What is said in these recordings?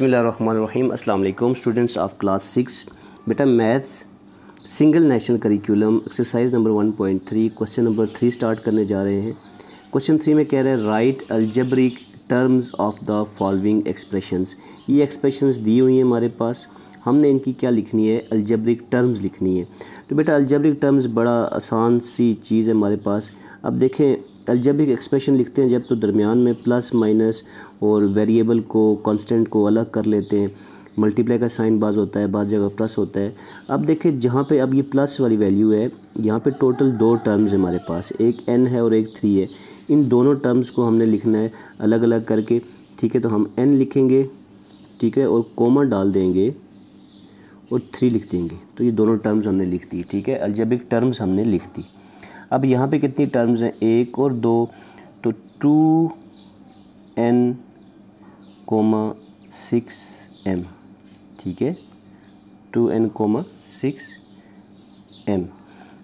बसमीम अल्लाम students of class six बेटा maths single national curriculum exercise number one point three question number three start करने जा रहे हैं क्वेश्चन थ्री में कह रहे हैं right algebraic terms of the following expressions ये एक्सप्रेशंस दी हुई हैं हमारे पास हमने इनकी क्या लिखनी है अलजबरिक टर्म्स लिखनी है तो बेटा अलजब्रिक टर्म्स बड़ा आसान सी चीज़ है हमारे पास अब देखें अलजबिक एक्सप्रेशन लिखते हैं जब तो दरमियान में प्लस माइनस और वेरिएबल को कांस्टेंट को अलग कर लेते हैं मल्टीप्लाई का साइन बाज होता है बाज जगह प्लस होता है अब देखिए जहाँ पे अब ये प्लस वाली वैल्यू है यहाँ पे टोटल दो टर्म्स है हमारे पास एक एन है और एक थ्री है इन दोनों टर्म्स को हमने लिखना है अलग अलग करके ठीक है तो हम एन लिखेंगे ठीक है और कॉमन डाल देंगे और थ्री लिख देंगे तो ये दोनों टर्म्स हमने लिख दी ठीक है अल्जेबिक टर्म्स हमने लिख दी अब यहाँ पे कितनी टर्म्स हैं एक और दो तो two N comma six M ठीक है two N comma six M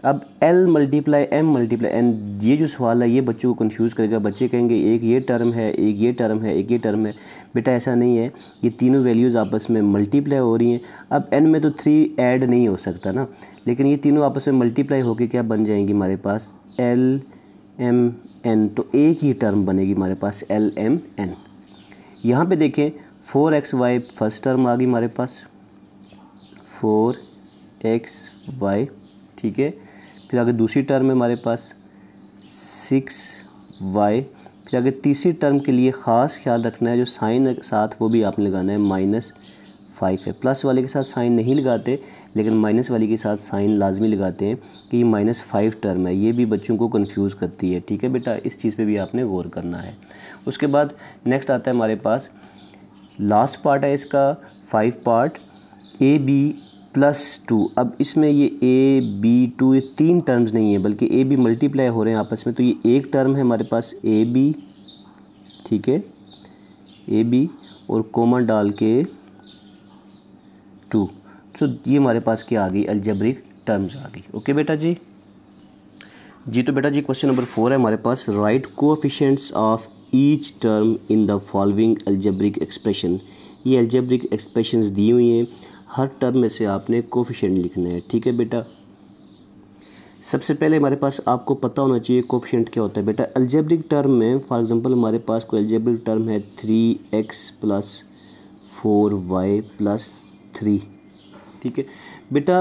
अब L multiply M multiply N ये जो सवाल है ये बच्चों को कंफ्यूज करेगा बच्चे कहेंगे एक ये टर्म है एक ये टर्म है एक ये टर्म है बेटा ऐसा नहीं है ये तीनों वैल्यूज़ आपस में मल्टीप्लाई हो रही हैं अब एन में तो थ्री ऐड नहीं हो सकता ना लेकिन ये तीनों आपस में मल्टीप्लाई होकर क्या बन जाएंगी हमारे पास एल एम एन तो एक ही टर्म बनेगी हमारे पास एल एम एन यहाँ पर देखें four X Y first term आ गई हमारे पास फोर एक्स वाई ठीक है फिर आगे दूसरी टर्म है हमारे पास सिक्स वाई फिर आगे तीसरी टर्म के लिए ख़ास ख्याल रखना है जो साइन के साथ वो भी आपने लगाना है माइनस फाइव है प्लस वाले के साथ साइन नहीं लगाते लेकिन माइनस वाले के साथ साइन लाजमी लगाते हैं कि ये माइनस फाइव टर्म है ये भी बच्चों को कन्फ्यूज़ करती है ठीक है बेटा इस चीज़ पे भी आपने गौर करना है उसके बाद नेक्स्ट आता है हमारे पास लास्ट पार्ट है इसका five part A B plus two अब इसमें ये ए बी टू ये तीन टर्म्स नहीं है बल्कि ए बी मल्टीप्लाई हो रहे हैं आपस में तो ये एक टर्म है हमारे पास ए बी ठीक है ए बी और कोमा डाल के टू तो ये हमारे पास क्या आ गई अल्जब्रिक टर्म्स आ गई ओके बेटा जी जी तो बेटा जी क्वेश्चन नंबर फोर है हमारे पास right coefficients of each term in the following algebraic expression ये अल्जब्रिक एक्सप्रेशंस दी हुई हैं हर टर्म में से आपने कोफिशेंट लिखना है ठीक है बेटा सबसे पहले हमारे पास आपको पता होना चाहिए कोफिशेंट क्या होता है बेटा अल्जेब्रिक टर्म में फॉर एग्जांपल हमारे पास कोई अल्जेब्रिक टर्म है three X plus four Y plus three ठीक है बेटा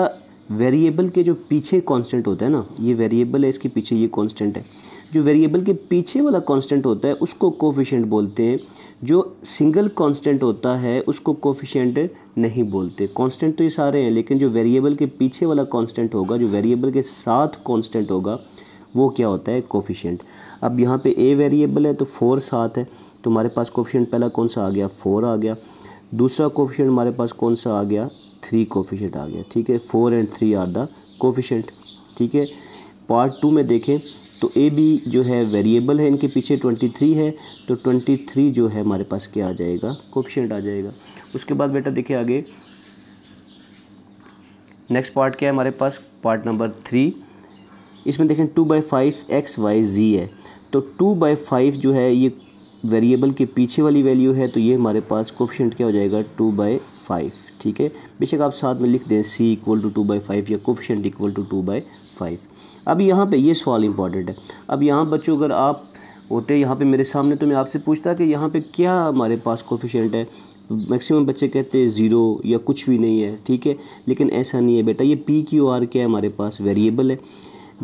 वेरिएबल के जो पीछे कांस्टेंट होता है ना ये वेरिएबल है इसके पीछे ये कांस्टेंट है जो वेरिएबल के पीछे वाला कांस्टेंट होता है उसको कोफिशेंट बोलते हैं जो सिंगल कांस्टेंट होता है उसको कोफिशेंट नहीं बोलते कांस्टेंट तो ये सारे हैं लेकिन जो वेरिएबल के पीछे वाला कांस्टेंट होगा जो वेरिएबल के साथ कांस्टेंट होगा वो क्या होता है कोफिशेंट अब यहाँ पे ए वेरिएबल है तो फोर साथ है तो हमारे पास कोफिशेंट पहला कौन सा आ गया फोर आ गया दूसरा कोफिशेंट हमारे पास कौन सा आ गया थ्री कोफिशेंट आ गया ठीक है four and three are the coefficient ठीक है पार्ट टू में देखें तो ए बी जो है वेरिएबल है इनके पीछे 23 है तो 23 जो है हमारे पास क्या आ जाएगा कोपिशेंट आ जाएगा उसके बाद बेटा देखिए आगे नेक्स्ट पार्ट क्या है हमारे पास पार्ट नंबर थ्री इसमें देखें two by five X Y Z है तो टू बाई फाइव जो है ये वेरिएबल के पीछे वाली वैल्यू है तो ये हमारे पास कोफिशेंट क्या हो जाएगा टू बाई फाइव ठीक है बेशक आप साथ में लिख दें C equal to two by five या coefficient equal to two by five अब यहाँ पे ये सवाल इंपॉर्टेंट है अब यहाँ बच्चों अगर आप होते यहाँ पे मेरे सामने तो मैं आपसे पूछता कि यहाँ पे क्या हमारे पास कोफिशेंट है मैक्सिमम बच्चे कहते हैं ज़ीरो या कुछ भी नहीं है ठीक है लेकिन ऐसा नहीं है बेटा ये पी क्यू आर क्या है हमारे पास वेरिएबल है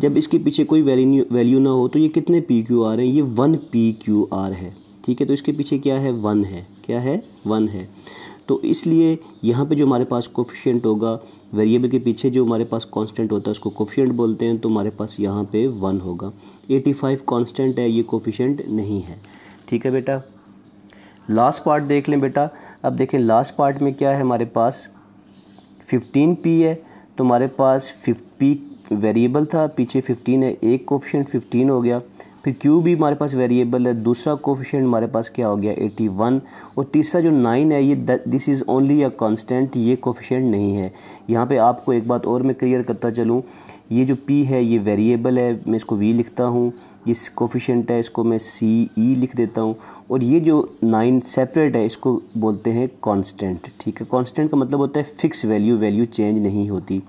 जब इसके पीछे कोई वैल्यू वैल्यू ना हो तो ये कितने पी क्यू आर हैं ये वन पी क्यू आर है ठीक है तो इसके पीछे क्या है वन है क्या है वन है तो इसलिए यहाँ पे जो हमारे पास कोफिशेंट होगा वेरिएबल के पीछे जो हमारे पास कांस्टेंट होता है उसको कोफिशेंट बोलते हैं तो हमारे पास यहाँ पे वन होगा 85 कॉन्स्टेंट है ये कोफिशेंट नहीं है ठीक है बेटा लास्ट पार्ट देख लें बेटा अब देखें लास्ट पार्ट में क्या है हमारे पास फिफ्टीन पी है तो हमारे पास फिफ पी वेरिएबल था पीछे फिफ्टीन है एक कोफिशेंट फिफ्टीन हो गया फिर क्यू भी हमारे पास वेरिएबल है दूसरा कोफिशेंट हमारे पास क्या हो गया एटी वन और तीसरा जो नाइन है ये this is only a constant ये कोफिशेंट नहीं है यहाँ पे आपको एक बात और मैं क्लियर करता चलूँ ये जो पी है ये वेरिएबल है मैं इसको वी लिखता हूँ ये कोफिशेंट है इसको मैं सी ई e लिख देता हूँ और ये जो नाइन सेपरेट है इसको बोलते हैं कॉन्स्टेंट ठीक है कॉन्स्टेंट का मतलब होता है फ़िक्स वैल्यू वैल्यू चेंज नहीं होती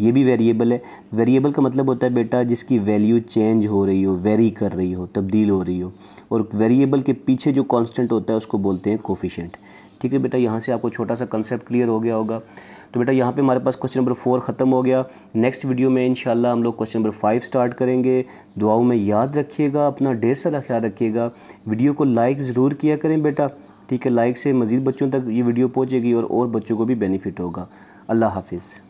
ये भी वेरिएबल है वेरिएबल का मतलब होता है बेटा जिसकी वैल्यू चेंज हो रही हो वेरी कर रही हो तब्दील हो रही हो और वेरिएबल के पीछे जो कांस्टेंट होता है उसको बोलते हैं कोफिशेंट ठीक है बेटा यहाँ से आपको छोटा सा कंसेप्ट क्लियर हो गया होगा तो बेटा यहाँ पे हमारे पास क्वेश्चन नंबर फोर ख़त्म हो गया नेक्स्ट वीडियो में इन हम लोग क्वेश्चन नंबर फाइव स्टार्ट करेंगे दुआओं में याद रखिएगा अपना ढेर सारा ख्याल रखिएगा वीडियो को लाइक ज़रूर किया करें बेटा ठीक है लाइक से मज़ीद बच्चों तक ये वीडियो पहुँचेगी और, और बच्चों को भी बेनिफिट होगा अल्लाह हाफिज़